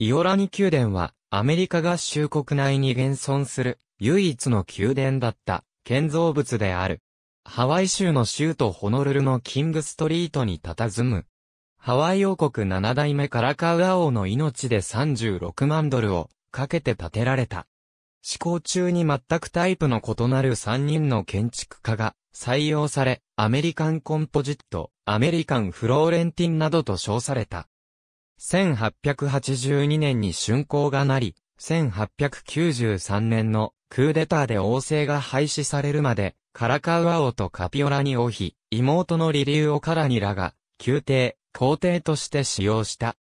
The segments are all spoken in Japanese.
イオラニ宮殿は、アメリカ合衆国内に現存する、唯一の宮殿だった、建造物である。ハワイ州の州都ホノルルのキングストリートに佇む。ハワイ王国七代目カラカウア王の命で36万ドルをかけて建てられた。施工中に全くタイプの異なる3人の建築家が採用され、アメリカンコンポジット、アメリカンフローレンティンなどと称された。1882年に竣工がなり、1893年のクーデターで王政が廃止されるまで、カラカウア王とカピオラに王妃、妹のリリウオカラニラが、宮廷、皇帝として使用した。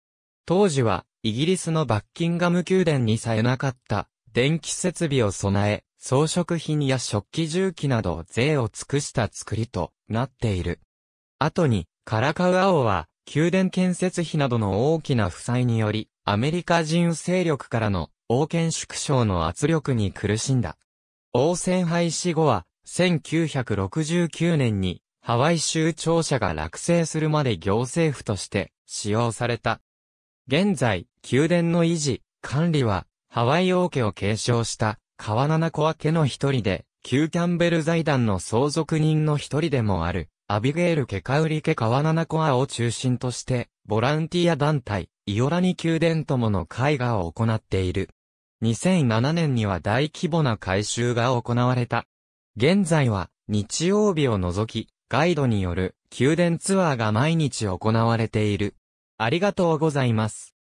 当時は、イギリスのバッキンガム宮殿にさえなかった、電気設備を備え、装飾品や食器重機など税を尽くした作りとなっている。後に、カラカウア王は、宮殿建設費などの大きな負債により、アメリカ人勢力からの王権縮小の圧力に苦しんだ。王戦廃止後は、1969年にハワイ州庁舎が落成するまで行政府として使用された。現在、宮殿の維持、管理は、ハワイ王家を継承した、川七子家の一人で、旧キャンベル財団の相続人の一人でもある。アビゲール・ケカウリ・ケカワナナコアを中心として、ボランティア団体、イオラニ宮殿友の絵画を行っている。2007年には大規模な改修が行われた。現在は、日曜日を除き、ガイドによる宮殿ツアーが毎日行われている。ありがとうございます。